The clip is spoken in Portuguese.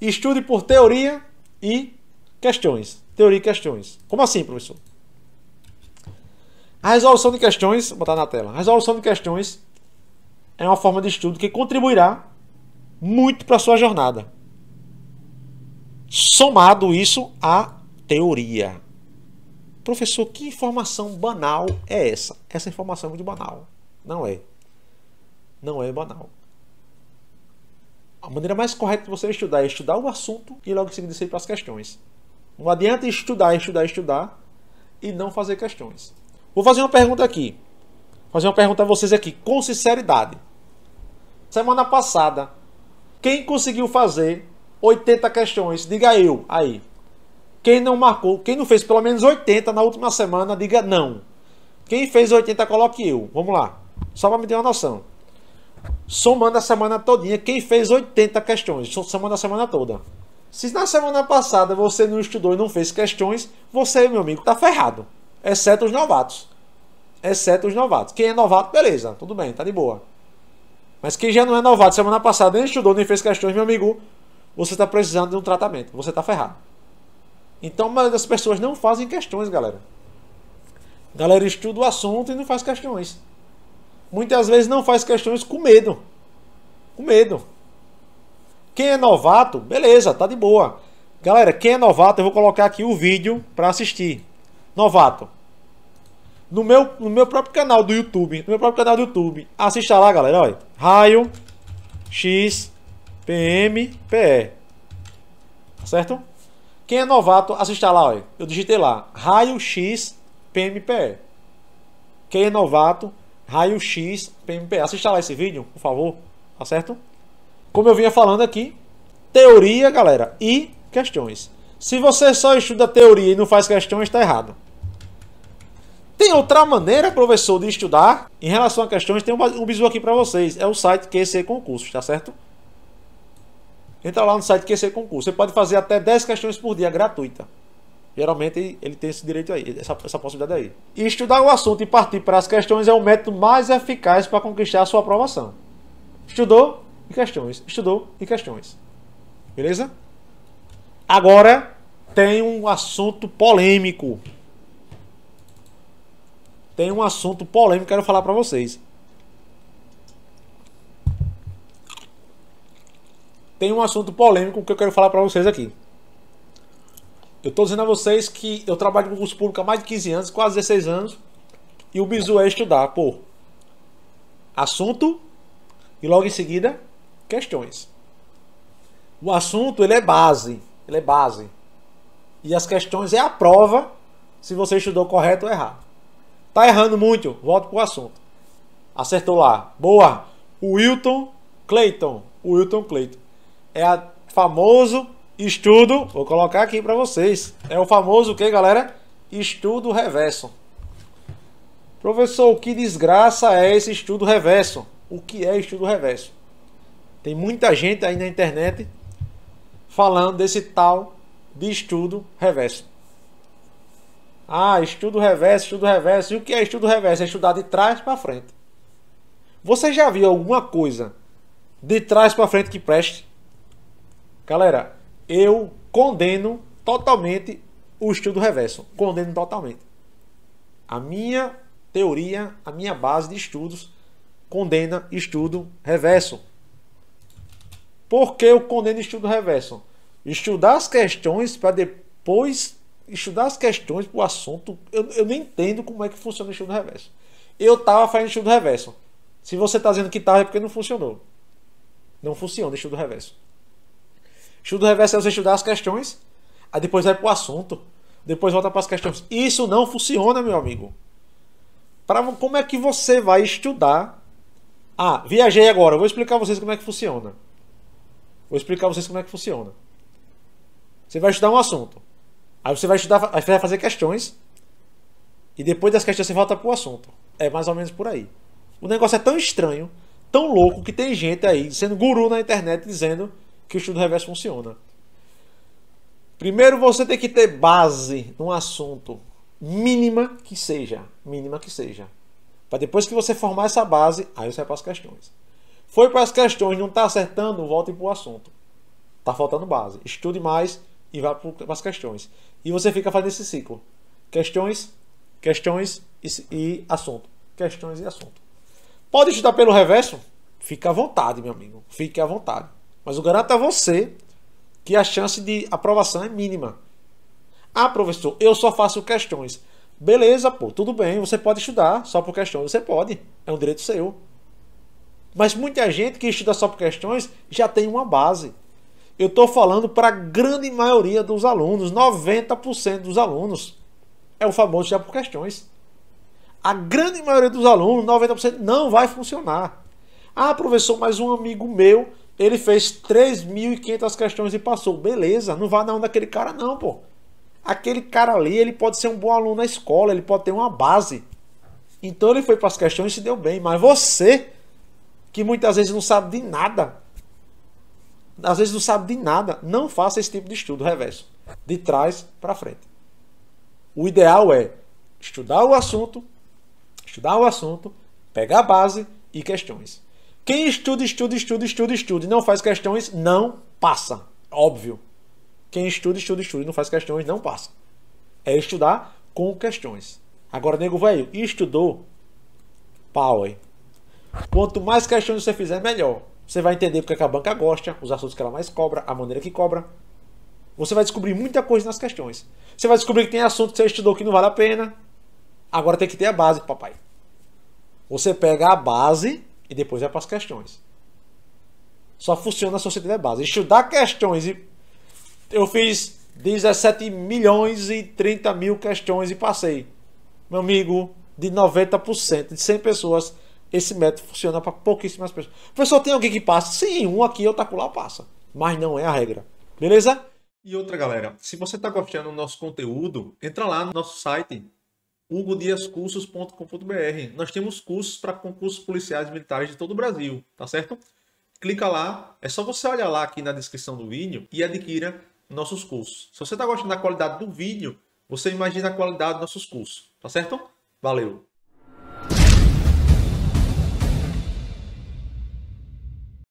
Estude por teoria e questões. Teoria e questões. Como assim, professor? A resolução de questões, vou botar na tela. A resolução de questões é uma forma de estudo que contribuirá muito para a sua jornada. Somado isso à teoria. Professor, que informação banal é essa? Essa informação é muito banal. Não é. Não é banal. A maneira mais correta de você estudar é estudar o assunto e logo em seguida sair para as questões. Não adianta estudar, estudar, estudar e não fazer questões. Vou fazer uma pergunta aqui. Vou fazer uma pergunta a vocês aqui, com sinceridade. Semana passada, quem conseguiu fazer 80 questões? Diga eu aí. Quem não marcou, quem não fez pelo menos 80 na última semana, diga não. Quem fez 80, coloque eu. Vamos lá. Só para me ter uma noção somando a semana todinha, quem fez 80 questões, somando a semana toda. Se na semana passada você não estudou e não fez questões, você, meu amigo, tá ferrado. Exceto os novatos. Exceto os novatos. Quem é novato, beleza, tudo bem, tá de boa. Mas quem já não é novato, semana passada nem estudou, nem fez questões, meu amigo, você está precisando de um tratamento, você está ferrado. Então, a maioria das pessoas não fazem questões, galera. Galera estuda o assunto e não faz questões muitas vezes não faz questões com medo. Com medo. Quem é novato, beleza, tá de boa. Galera, quem é novato, eu vou colocar aqui o vídeo para assistir. Novato. No meu, no meu próprio canal do YouTube, no meu próprio canal do YouTube, assista lá, galera, olha. Raio X PM PE. Tá certo? Quem é novato, assista lá, olha. Eu digitei lá, Raio X PMPE. Quem é novato, raio-x PMPA. Assista lá esse vídeo, por favor, tá certo? Como eu vinha falando aqui, teoria, galera, e questões. Se você só estuda teoria e não faz questões, está errado. Tem outra maneira, professor, de estudar? Em relação a questões, tem um bisu aqui para vocês. É o site QC Concursos, tá certo? Entra lá no site QC Concursos. Você pode fazer até 10 questões por dia gratuita. Geralmente ele tem esse direito aí, essa, essa possibilidade aí. estudar o assunto e partir para as questões é o método mais eficaz para conquistar a sua aprovação. Estudou e questões. Estudou e questões. Beleza? Agora tem um assunto polêmico. Tem um assunto polêmico que eu quero falar para vocês. Tem um assunto polêmico que eu quero falar para vocês aqui. Eu estou dizendo a vocês que eu trabalho com curso público há mais de 15 anos, quase 16 anos, e o bizu é estudar por assunto e logo em seguida questões. O assunto ele é base, ele é base. E as questões é a prova se você estudou correto ou errado. Tá errando muito, volto pro assunto. Acertou lá. Boa. O Wilton Clayton, o Wilton Clayton. É a famoso estudo, vou colocar aqui para vocês. É o famoso o que, galera? Estudo reverso. Professor, que desgraça é esse estudo reverso? O que é estudo reverso? Tem muita gente aí na internet falando desse tal de estudo reverso. Ah, estudo reverso, estudo reverso. E o que é estudo reverso? É estudar de trás para frente. Você já viu alguma coisa de trás para frente que preste? Galera, eu condeno totalmente o estudo reverso. Condeno totalmente. A minha teoria, a minha base de estudos condena estudo reverso. Por que eu condeno estudo reverso? Estudar as questões para depois estudar as questões para o assunto. Eu, eu nem entendo como é que funciona o estudo reverso. Eu estava fazendo estudo reverso. Se você está dizendo que estava, é porque não funcionou. Não funciona estudo reverso. Estudo reverso é você estudar as questões, aí depois vai para o assunto, depois volta para as questões. Isso não funciona, meu amigo. Pra, como é que você vai estudar? Ah, viajei agora, vou explicar a vocês como é que funciona. Vou explicar a vocês como é que funciona. Você vai estudar um assunto. Aí você vai estudar, aí você vai fazer questões. E depois das questões você volta para o assunto. É mais ou menos por aí. O negócio é tão estranho, tão louco, que tem gente aí sendo guru na internet dizendo que o estudo reverso funciona. Primeiro você tem que ter base num assunto, mínima que seja, mínima que seja. Para depois que você formar essa base, aí você vai para as questões. Foi para as questões, não está acertando, volte para o assunto. Está faltando base. Estude mais e vá para as questões. E você fica fazendo esse ciclo. Questões, questões e, assunto. Questões e assunto. Pode estudar pelo reverso? Fica à vontade, meu amigo. Fique à vontade. Mas eu garanto a você que a chance de aprovação é mínima. Ah, professor, eu só faço questões. Beleza, pô, tudo bem, você pode estudar só por questões, você pode, é um direito seu. Mas muita gente que estuda só por questões já tem uma base. Eu estou falando para a grande maioria dos alunos, 90% dos alunos. É o famoso já por questões. A grande maioria dos alunos, 90%, não vai funcionar. Ah, professor, mas um amigo meu ele fez 3.500 questões e passou. Beleza, não vá na onda daquele cara não, pô. Aquele cara ali, ele pode ser um bom aluno na escola, ele pode ter uma base. Então ele foi para as questões e se deu bem. Mas você, que muitas vezes não sabe de nada, às vezes não sabe de nada, não faça esse tipo de estudo reverso. De trás para frente. O ideal é estudar o assunto, estudar o assunto, pegar a base e questões. Quem estuda, estuda, estuda, estuda, estuda e não faz questões, não passa. Óbvio. Quem estuda, estuda, estuda e não faz questões, não passa. É estudar com questões. Agora, nego velho, estudou, pau aí. Quanto mais questões você fizer, melhor. Você vai entender porque é a banca gosta, os assuntos que ela mais cobra, a maneira que cobra. Você vai descobrir muita coisa nas questões. Você vai descobrir que tem assunto que você estudou que não vale a pena. Agora tem que ter a base, papai. Você pega a base e depois vai para as questões. Só funciona se você tiver base. Estudar questões e. Eu fiz 17 milhões e 30 mil questões e passei. Meu amigo, de 90%, de 100 pessoas, esse método funciona para pouquíssimas pessoas. Professor, tem alguém que passa? Sim, um aqui, outro acolá passa. Mas não é a regra. Beleza? E outra, galera, se você está gostando do nosso conteúdo, entra lá no nosso site hugodiascursos.com.br. Nós temos cursos para concursos policiais e militares de todo o Brasil, tá certo? Clica lá, é só você olhar lá aqui na descrição do vídeo e adquira nossos cursos. Se você está gostando da qualidade do vídeo, você imagina a qualidade dos nossos cursos, tá certo? Valeu!